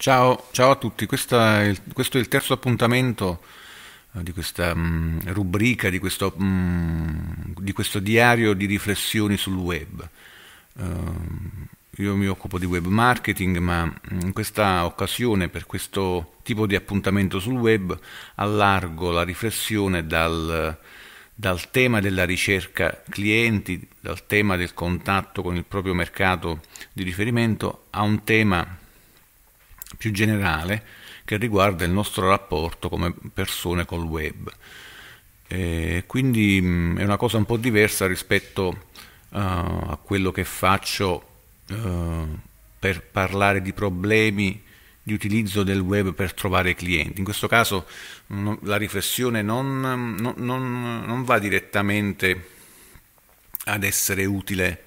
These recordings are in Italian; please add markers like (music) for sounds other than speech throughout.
Ciao, ciao, a tutti, è il, questo è il terzo appuntamento eh, di questa um, rubrica, di questo, um, di questo, diario di riflessioni sul web. Uh, io mi occupo di web marketing, ma mm, in questa occasione, per questo tipo di appuntamento sul web, allargo la riflessione dal, dal tema della ricerca clienti, dal tema del contatto con il proprio mercato di riferimento, a un tema più generale che riguarda il nostro rapporto come persone col web. E quindi mh, è una cosa un po' diversa rispetto uh, a quello che faccio uh, per parlare di problemi di utilizzo del web per trovare clienti. In questo caso mh, la riflessione non, non, non, non, va direttamente ad essere utile.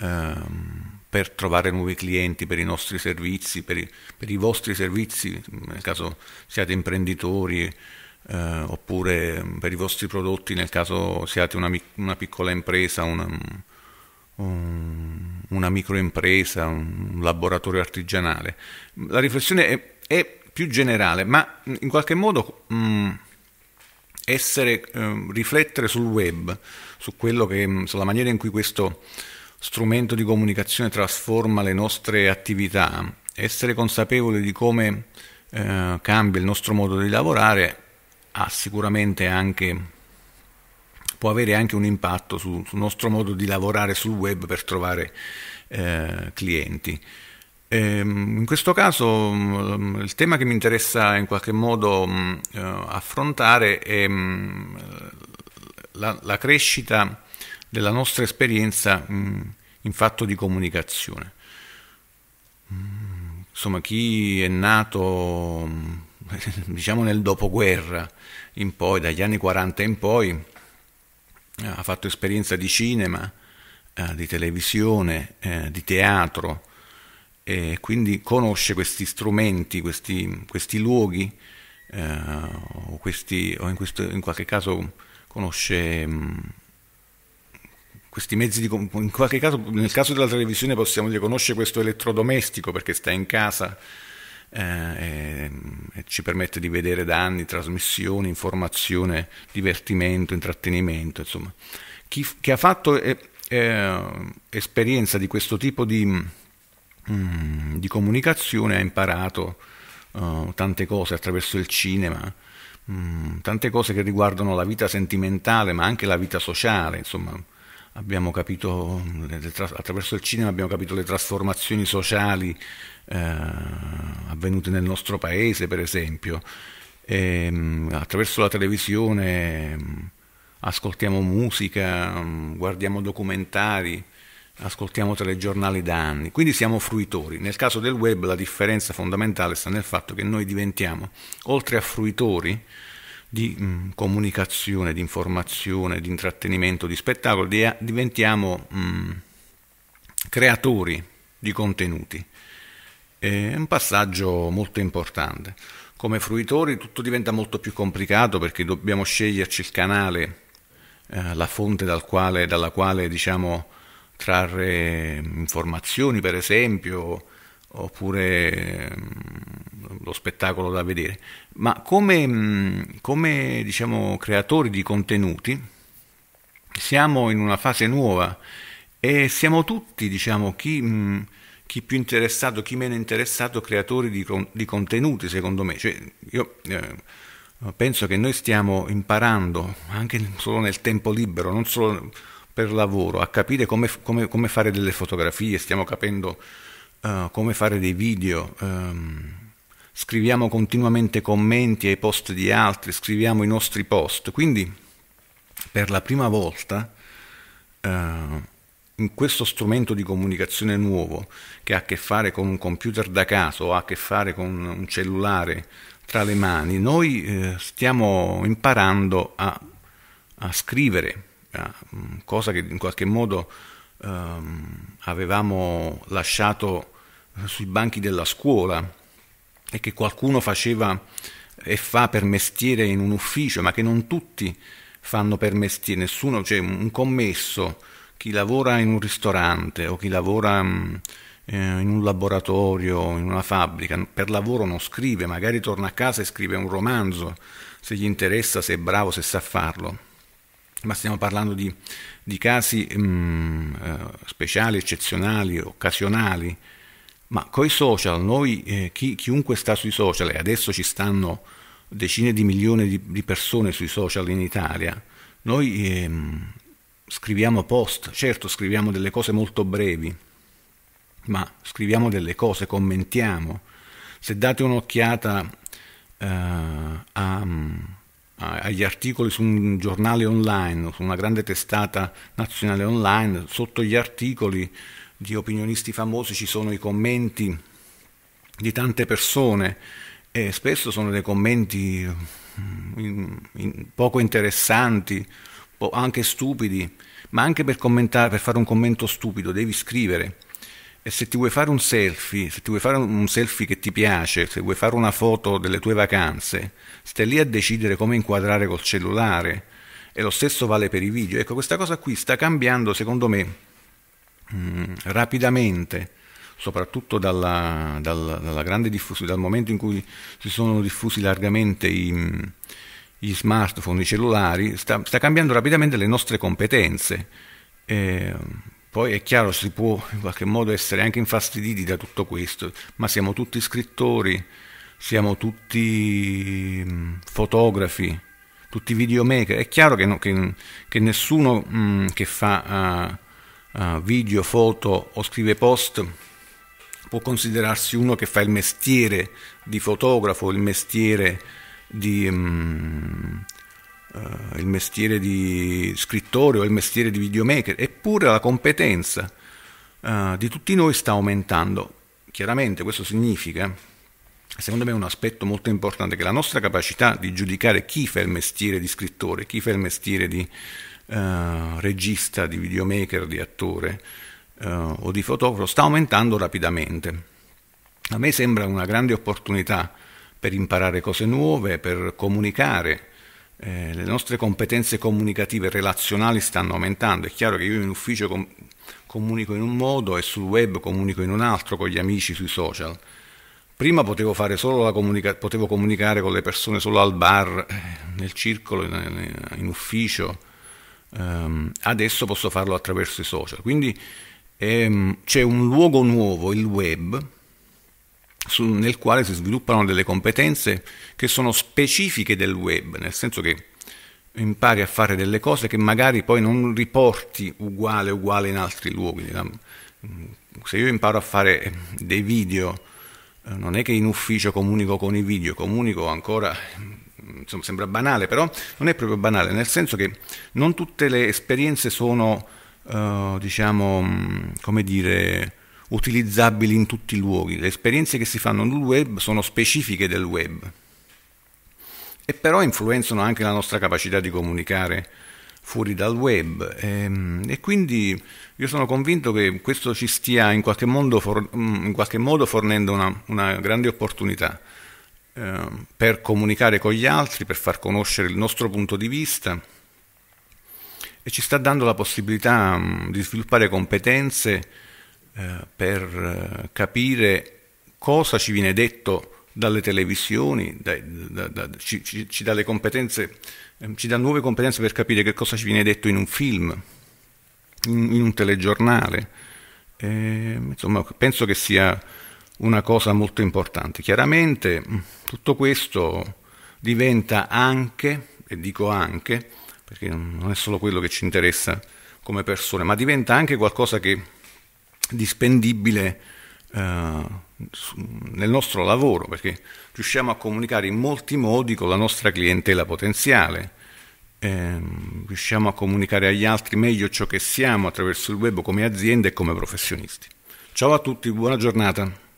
Uh, per trovare nuovi clienti per i nostri servizi, per i, per i vostri servizi, nel caso siate imprenditori eh, oppure per i vostri prodotti, nel caso siate una, una piccola impresa, una, una microimpresa, un laboratorio artigianale. La riflessione è, è più generale, ma in qualche modo... Mh, mm, essere, eh, riflettere sul web, su quello che, sulla maniera in cui questo strumento di comunicazione trasforma le nostre attività, essere consapevoli di come eh, cambia il nostro modo di lavorare ha sicuramente anche può avere anche un impatto sul, sul nostro modo di lavorare sul web per trovare eh, clienti. Ehm, in questo caso mm, il tema che mi interessa in qualche modo mm, eh, affrontare è mm, la, la, crescita della nostra esperienza mh, mm, in fatto di comunicazione. Mm, insomma, chi è nato mm, (laughs) diciamo nel dopoguerra in poi, dagli anni 40 in poi, eh, ha fatto esperienza di cinema, eh, di televisione, eh, di teatro e quindi conosce questi strumenti, questi, questi luoghi eh, o, questi, o in, questo, in, qualche caso conosce mh, questi mezzi di in qualche caso nel caso della televisione possiamo dire conosce questo elettrodomestico perché sta in casa eh, e, e ci permette di vedere da anni trasmissioni, informazione, divertimento, intrattenimento, insomma. Chi, chi ha fatto eh, eh, esperienza di questo tipo di, mm, di comunicazione ha imparato oh, tante cose attraverso il cinema, mm, tante cose che riguardano la vita sentimentale ma anche la vita sociale, insomma abbiamo capito, attraverso il cinema abbiamo capito le trasformazioni sociali eh, avvenute nel nostro paese, per esempio. E, ehm, attraverso la televisione ehm, ascoltiamo musica, ehm, guardiamo documentari, ascoltiamo telegiornali da anni, quindi siamo fruitori. Nel caso del web la differenza fondamentale sta nel fatto che noi diventiamo, oltre a fruitori, di mh, mm, comunicazione, di informazione, di intrattenimento, di spettacolo, di, diventiamo mh, mm, creatori di contenuti. È un passaggio molto importante. Come fruitori tutto diventa molto più complicato perché dobbiamo sceglierci il canale, eh, la fonte dal quale, dalla quale diciamo, trarre informazioni, per esempio, oppure mm, lo spettacolo da vedere, ma come, mm, come diciamo, creatori di contenuti siamo in una fase nuova e siamo tutti, diciamo, chi, mm, chi più interessato, chi meno interessato, creatori di, di contenuti, secondo me. Cioè, io eh, penso che noi stiamo imparando, anche solo nel tempo libero, non solo per lavoro, a capire come, come, come fare delle fotografie, stiamo capendo eh, come fare dei video, um, scriviamo continuamente commenti ai post di altri, scriviamo i nostri post. Quindi per la prima volta uh, in questo strumento di comunicazione nuovo che ha a che fare con un computer da caso, o ha a che fare con un cellulare tra le mani, noi eh, stiamo imparando a, a scrivere, a, mm, cosa che in qualche modo ehm, avevamo lasciato sui banchi della scuola e che qualcuno faceva e fa per mestiere in un ufficio, ma che non tutti fanno per mestiere, nessuno, cioè un commesso, chi lavora in un ristorante o chi lavora mm, eh, in un laboratorio, in una fabbrica, per lavoro non scrive, magari torna a casa e scrive un romanzo, se gli interessa, se è bravo, se sa farlo ma stiamo parlando di, di casi mh, mm, eh, speciali, eccezionali, occasionali. Ma coi social, noi, eh, chi, chiunque sta sui social, e adesso ci stanno decine di milioni di, di persone sui social in Italia, noi eh, scriviamo post, certo scriviamo delle cose molto brevi, ma scriviamo delle cose, commentiamo. Se date un'occhiata eh, a mm, agli articoli su un giornale online, su una grande testata nazionale online, sotto gli articoli di opinionisti famosi ci sono i commenti di tante persone e spesso sono dei commenti mm, in, in poco interessanti, po anche stupidi, ma anche per, per fare un commento stupido devi scrivere e se ti vuoi fare un selfie, se ti vuoi fare un selfie che ti piace, se vuoi fare una foto delle tue vacanze, stai lì a decidere come inquadrare col cellulare. E lo stesso vale per i video. Ecco, questa cosa qui sta cambiando, secondo me, mh, mm, rapidamente soprattutto dalla, dalla, dalla, grande diffusione, dal momento in cui si sono diffusi largamente i, mm, gli smartphone, i cellulari, sta, sta, cambiando rapidamente le nostre competenze. Eh, poi è chiaro, si può in qualche modo essere anche infastiditi da tutto questo, ma siamo tutti scrittori, siamo tutti mm, fotografi, tutti videomaker. È chiaro che, no, che, che nessuno mh, mm, che fa uh, uh, video, foto o scrive post può considerarsi uno che fa il mestiere di fotografo, il mestiere di, mh, mm, il mestiere di scrittore o il mestiere di videomaker, eppure la competenza uh, di tutti noi sta aumentando. Chiaramente questo significa, secondo me è un aspetto molto importante, che la nostra capacità di giudicare chi fa il mestiere di scrittore, chi fa il mestiere di uh, regista, di videomaker, di attore uh, o di fotografo sta aumentando rapidamente. A me sembra una grande opportunità per imparare cose nuove, per comunicare eh, le nostre competenze comunicative e relazionali stanno aumentando. È chiaro che io in ufficio com- comunico in un modo e sul web comunico in un altro con gli amici sui social. Prima potevo, comunica- potevo comunicare con le persone solo al bar, eh, nel circolo, in, in ufficio. Um, adesso posso farlo attraverso i social. Quindi ehm, c'è un luogo nuovo, il web, su, nel quale si sviluppano delle competenze che sono specifiche del web, nel senso che impari a fare delle cose che magari poi non riporti uguale uguale in altri luoghi. Diciamo. Mm, se io imparo a fare dei video, eh, non è che in ufficio comunico con i video, comunico ancora, mm, insomma sembra banale, però non è proprio banale, nel senso che non tutte le esperienze sono, eh, diciamo, mm, come dire, utilizzabili in tutti i luoghi. Le esperienze che si fanno nel web sono specifiche del web e però influenzano anche la nostra capacità di comunicare fuori dal web ehm, e, quindi io sono convinto che questo ci stia in qualche modo, for mm, in qualche modo fornendo una, una, grande opportunità eh, per comunicare con gli altri, per far conoscere il nostro punto di vista e ci sta dando la possibilità mh, mm, di sviluppare competenze eh, per eh, capire cosa ci viene detto dalle televisioni, dai, da, da, ci, ci, ci, dà competenze, ehm, ci, dà nuove competenze per capire che cosa ci viene detto in un film, in, in un telegiornale. Eh, insomma, penso che sia una cosa molto importante. Chiaramente mm, tutto questo diventa anche, e dico anche, perché non è solo quello che ci interessa come persone, ma diventa anche qualcosa che dispendibile eh, nel nostro lavoro, perché riusciamo a comunicare in molti modi con la nostra clientela potenziale. Eh, riusciamo a comunicare agli altri meglio ciò che siamo attraverso il web come azienda e come professionisti. Ciao a tutti, buona giornata.